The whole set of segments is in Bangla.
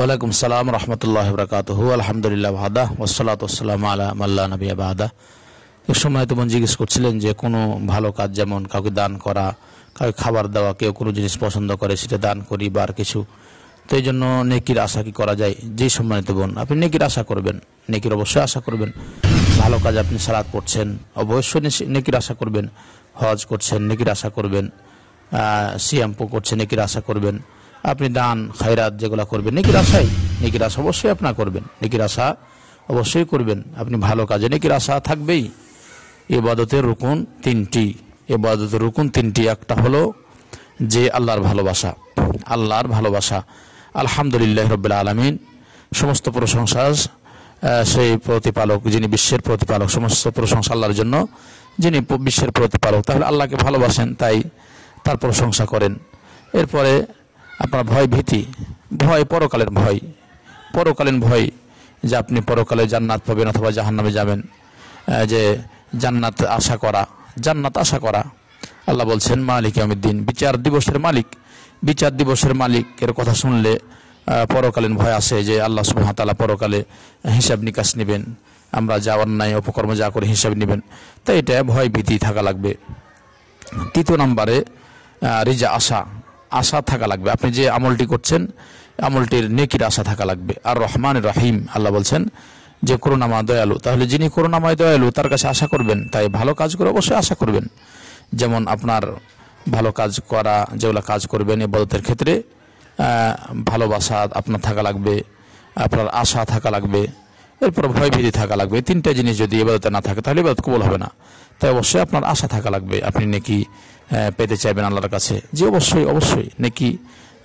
ওয়ালাইকুম সালাম রহমতুল্লাহ বরকাত আলহামদুলিল্লাহ ভাদা ওসলাত ওসালাম আল্লাহ মাল্লা নবী আবাদা এক সময় তেমন জিজ্ঞেস করছিলেন যে কোনো ভালো কাজ যেমন কাউকে দান করা কাউকে খাবার দেওয়া কেউ কোনো জিনিস পছন্দ করে সেটা দান করি বা আর কিছু তো এই জন্য নেকির আশা কি করা যায় যে সম্মানিত বোন আপনি নেকির আশা করবেন নেকির অবশ্যই আশা করবেন ভালো কাজ আপনি সালাদ করছেন অবশ্যই নেকির আশা করবেন হজ করছেন নেকির আশা করবেন সিয়াম্পো করছেন নেকির আশা করবেন আপনি দান খায়রাত যেগুলো করবেন নেকির আশাই নেকির আশা অবশ্যই আপনার করবেন নেকির আশা অবশ্যই করবেন আপনি ভালো কাজে নেকির আশা থাকবেই এবাদতের রুকুন তিনটি এবাদতের রুকুন তিনটি একটা হলো যে আল্লাহর ভালোবাসা আল্লাহর ভালোবাসা আলহামদুলিল্লাহ রবিল্লা আলমিন সমস্ত প্রশংসা সেই প্রতিপালক যিনি বিশ্বের প্রতিপালক সমস্ত প্রশংসা আল্লাহর জন্য যিনি বিশ্বের প্রতিপালক তাহলে আল্লাহকে ভালোবাসেন তাই তার প্রশংসা করেন এরপরে আপনার ভয় ভীতি ভয় পরকালের ভয় পরকালীন ভয় যে আপনি পরকালে জান্নাত পাবেন অথবা জাহান্নামে যাবেন যে জান্নাত আশা করা জান্নাত আশা করা আল্লাহ বলছেন মালিক আমিদ্দিন বিচার দিবসের মালিক বিচার দিবসের মালিকের কথা শুনলে পরকালীন ভয় আসে যে আল্লাহ সুহাতালা পরকালে হিসাব নিকাশ নেবেন আমরা যা অন্যায় অপকর্ম যা করে হিসাব নেবেন তাই এটা ভয় ভীতি থাকা লাগবে তৃতীয় নম্বরে রিজা আশা আশা থাকা লাগবে আপনি যে আমলটি করছেন আমলটির নেকির আশা থাকা লাগবে আর রহমান রাহিম আল্লাহ বলছেন যে করুণাময় দয়ালু তাহলে যিনি করুণাময় দয়ালু তার কাছে আশা করবেন তাই ভালো কাজ করে অবশ্যই আশা করবেন যেমন আপনার ভালো কাজ করা যেগুলো কাজ করবেন এবাদতের ক্ষেত্রে ভালোবাসা আপনার থাকা লাগবে আপনার আশা থাকা লাগবে এরপর ভয় ভীতি থাকা লাগবে তিনটা জিনিস যদি এবারতে না থাকে তাহলে এবার কবল হবে না তাই অবশ্যই আপনার আশা থাকা লাগবে আপনি নাকি পেতে চাইবেন আল্লাহর কাছে যে অবশ্যই অবশ্যই নেকি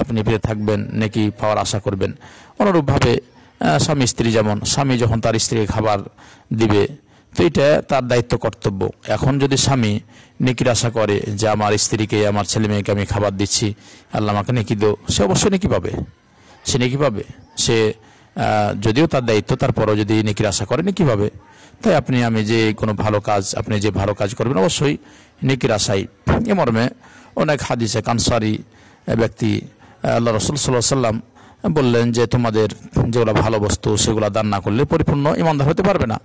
আপনি পেতে থাকবেন নেকি পাওয়ার আশা করবেন অনুরূপভাবে স্বামী স্ত্রী যেমন স্বামী যখন তার স্ত্রীকে খাবার দিবে তো এটা তার দায়িত্ব কর্তব্য এখন যদি স্বামী নেকির আশা করে যে আমার স্ত্রীকে আমার ছেলে মেয়েকে আমি খাবার দিচ্ছি আল্লাহ আমাকে নেকি দো সে অবশ্যই নেকি পাবে সে নেকি পাবে সে যদিও তার দায়িত্ব তারপরও যদি নেকির আশা করেন কিভাবে তাই আপনি আমি যে কোনো ভালো কাজ আপনি যে ভালো কাজ করবেন অবশ্যই নেকির আশাই এ মর্মে অনেক হাদিসে কানসারি ব্যক্তি আল্লাহ রসুল সাল্লাহ সাল্লাম বললেন যে তোমাদের যেগুলো ভালো বস্তু সেগুলো দান না করলে পরিপূর্ণ ইমানদার হতে পারবে না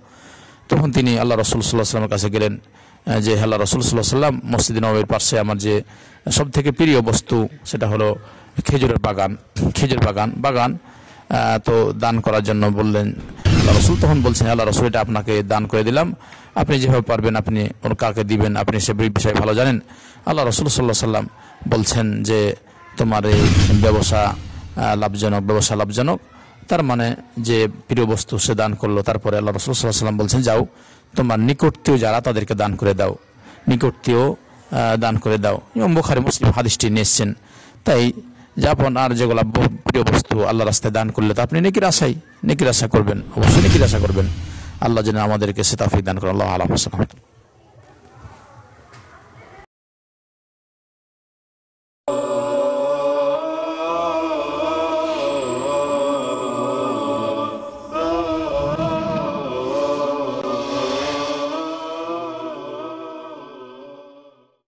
তখন তিনি আল্লাহ রসুল সাল্লাহ সাল্লামের কাছে গেলেন যে আল্লাহ রসুল সাল্লাহ সাল্লাম মসজিদ নবের পাশে আমার যে সব থেকে প্রিয় বস্তু সেটা হলো খেজুরের বাগান খেজুর বাগান বাগান তো দান করার জন্য বললেন আল্লাহ রসুল তখন বলছেন আল্লাহ রসুল এটা আপনাকে দান করে দিলাম আপনি যেভাবে পারবেন আপনি ওর কাকে দিবেন আপনি সে বিষয়ে ভালো জানেন আল্লাহ রসুল সাল্লাহ সাল্লাম বলছেন যে তোমার এই ব্যবসা লাভজনক ব্যবসা লাভজনক তার মানে যে প্রিয় বস্তু সে দান করলো তারপরে আল্লাহ রসুল সাল্লাহ সাল্লাম বলছেন যাও তোমার নিকটতীয় যারা তাদেরকে দান করে দাও নিকটতীয় দান করে দাও এবং বোখারে মুসলিম হাদিসটি নিয়ে এসছেন তাই যাপন আর যেগুলো প্রিয় বস্তু আল্লাহ রাস্তায় দান করলে তো আপনি নেকির আশাই নেকির আশা করবেন অবশ্যই নেকির আশা করবেন আল্লাহ যেন আমাদেরকে সে তাফিক দান করেন আল্লাহ আল্লাহ